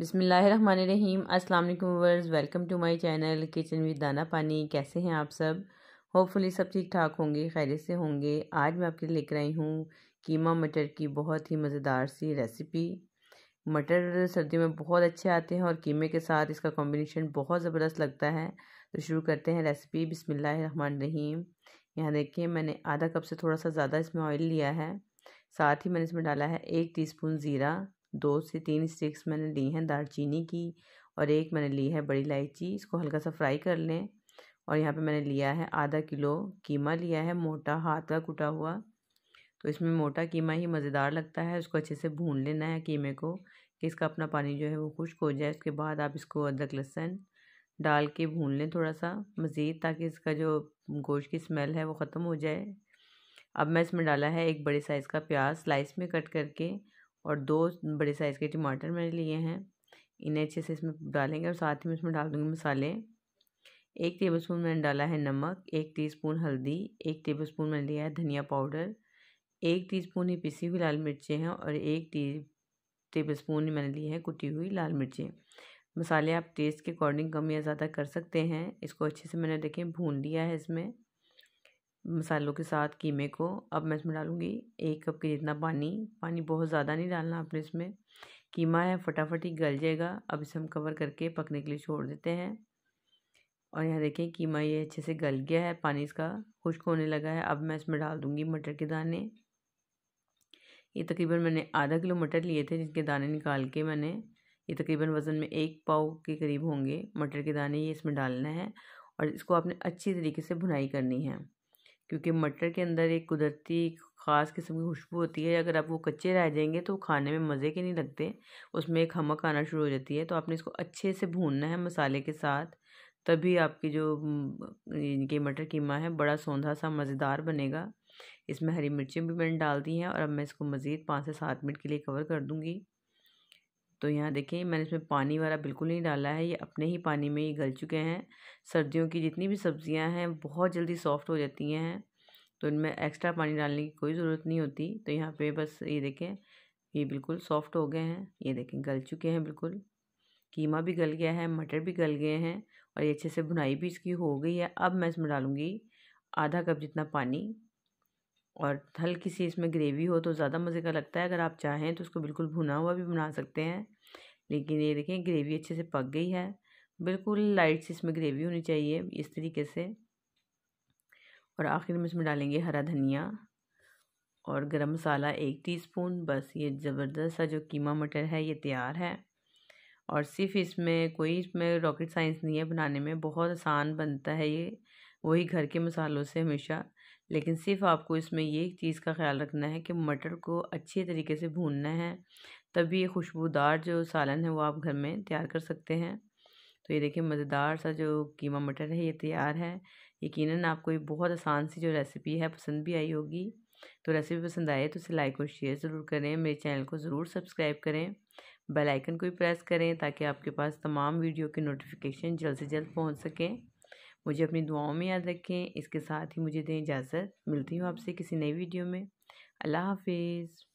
बिसमीम अस्सलाम वालेकुम वर्स welcome to my channel kitchen with Dana Pani कैसे हैं आप सब होपफुली सब ठीक ठाक होंगे खैरियत से होंगे आज मैं आपके लिए लेकर आई हूँ कीमा मटर की बहुत ही मज़ेदार सी रेसिपी मटर सर्दियों में बहुत अच्छे आते हैं और कीमे के साथ इसका कॉम्बिनेशन बहुत ज़बरदस्त लगता है तो शुरू करते हैं रेसिपी रहीम यहाँ देखिए मैंने आधा कप से थोड़ा सा ज़्यादा इसमें ऑयल लिया है साथ ही मैंने इसमें डाला है एक टी ज़ीरा दो से तीन स्टिक्स मैंने ली हैं दालचीनी की और एक मैंने ली है बड़ी इलायची इसको हल्का सा फ्राई कर लें और यहाँ पे मैंने लिया है आधा किलो कीमा लिया है मोटा हाथ का कुटा हुआ तो इसमें मोटा कीमा ही मज़ेदार लगता है उसको अच्छे से भून लेना है कीमे को कि इसका अपना पानी जो है वो खुश्क हो जाए उसके बाद आप इसको अदरक लहसुन डाल के भून लें थोड़ा सा मज़ीद ताकि इसका जो गोश्त की स्मेल है वो ख़त्म हो जाए अब मैं इसमें डाला है एक बड़े साइज़ का प्याज स्लाइस में कट करके और दो बड़े साइज़ के टमाटर मैंने लिए हैं इन्हें अच्छे से इसमें डालेंगे और साथ ही में इसमें डाल दूँगी मसाले एक टेबल स्पून मैंने डाला है नमक एक टीस्पून हल्दी एक टेबल स्पून मैंने लिया है धनिया पाउडर एक टीस्पून ही पिसी हुई लाल मिर्चें हैं और एक टी टेबल स्पून ही मैंने लिए है कुटी हुई लाल मिर्चें मसाले आप टेस्ट के अकॉर्डिंग कम या ज़्यादा कर सकते हैं इसको अच्छे से मैंने देखें भून लिया है इसमें मसालों के साथ कीमे को अब मैं इसमें डालूँगी एक कप के जितना पानी पानी बहुत ज़्यादा नहीं डालना आपने इसमें कीमा है फटाफट ही गल जाएगा अब इसे हम कवर करके पकने के लिए छोड़ देते हैं और यहाँ देखें कीमा ये अच्छे से गल गया है पानी इसका खुश्क होने लगा है अब मैं इसमें डाल दूँगी मटर के दाने ये तकरीबन मैंने आधा किलो मटर लिए थे जिनके दाने निकाल के मैंने ये तकरीबन वज़न में एक पाव के करीब होंगे मटर के दाने ये इसमें डालना है और इसको आपने अच्छी तरीके से भुनाई करनी है क्योंकि मटर के अंदर एक कुदरती ख़ास किस्म की खुशबू होती है अगर आप वो कच्चे रह जाएंगे तो खाने में मज़े के नहीं लगते उसमें एक हमक आना शुरू हो जाती है तो आपने इसको अच्छे से भूनना है मसाले के साथ तभी आपकी जो इनके मटर कीमा है बड़ा सौंधा सा मज़ेदार बनेगा इसमें हरी मिर्ची भी मैंने डाल दी हैं और अब मैं इसको मज़ीद पाँच से सात मिनट के लिए कवर कर दूँगी तो यहाँ देखें मैंने इसमें पानी वाला बिल्कुल नहीं डाला है ये अपने ही पानी में ये गल चुके हैं सर्दियों की जितनी भी सब्जियाँ हैं बहुत जल्दी सॉफ्ट हो जाती हैं तो इनमें एक्स्ट्रा पानी डालने की कोई ज़रूरत नहीं होती तो यहाँ पे बस ये देखें ये बिल्कुल सॉफ्ट हो गए हैं ये देखें गल चुके हैं बिल्कुल कीमा भी गल गया है मटर भी गल गए हैं और ये अच्छे से भुनाई भी इसकी हो गई है अब मैं इसमें डालूँगी आधा कप जितना पानी और हल्की सी इसमें ग्रेवी हो तो ज़्यादा मज़े का लगता है अगर आप चाहें तो उसको बिल्कुल भुना हुआ भी बना सकते हैं लेकिन ये देखें ग्रेवी अच्छे से पक गई है बिल्कुल लाइट से इसमें ग्रेवी होनी चाहिए इस तरीके से और आखिर में इसमें डालेंगे हरा धनिया और गरम मसाला एक टीस्पून बस ये ज़बरदस्त सा जो कीमा मटर है ये तैयार है और सिर्फ इसमें कोई इसमें रॉकेट साइंस नहीं है बनाने में बहुत आसान बनता है ये वही घर के मसालों से हमेशा लेकिन सिर्फ आपको इसमें ये चीज़ का ख्याल रखना है कि मटर को अच्छे तरीके से भूनना है तभी ये खुशबूदार जो सालन है वो आप घर में तैयार कर सकते हैं तो ये देखिए मज़ेदार सा जो कीमा मटर है ये तैयार है यकीन आपको ये बहुत आसान सी जो रेसिपी है पसंद भी आई होगी तो रेसिपी पसंद आए तो इसे लाइक और शेयर ज़रूर करें मेरे चैनल को ज़रूर सब्सक्राइब करें बेल आइकन को भी प्रेस करें ताकि आपके पास तमाम वीडियो की नोटिफिकेशन जल्द से जल्द पहुंच सकें मुझे अपनी दुआओं में याद रखें इसके साथ ही मुझे दें इजाज़त मिलती हूँ आपसे किसी नई वीडियो में अल्लाह हाफिज़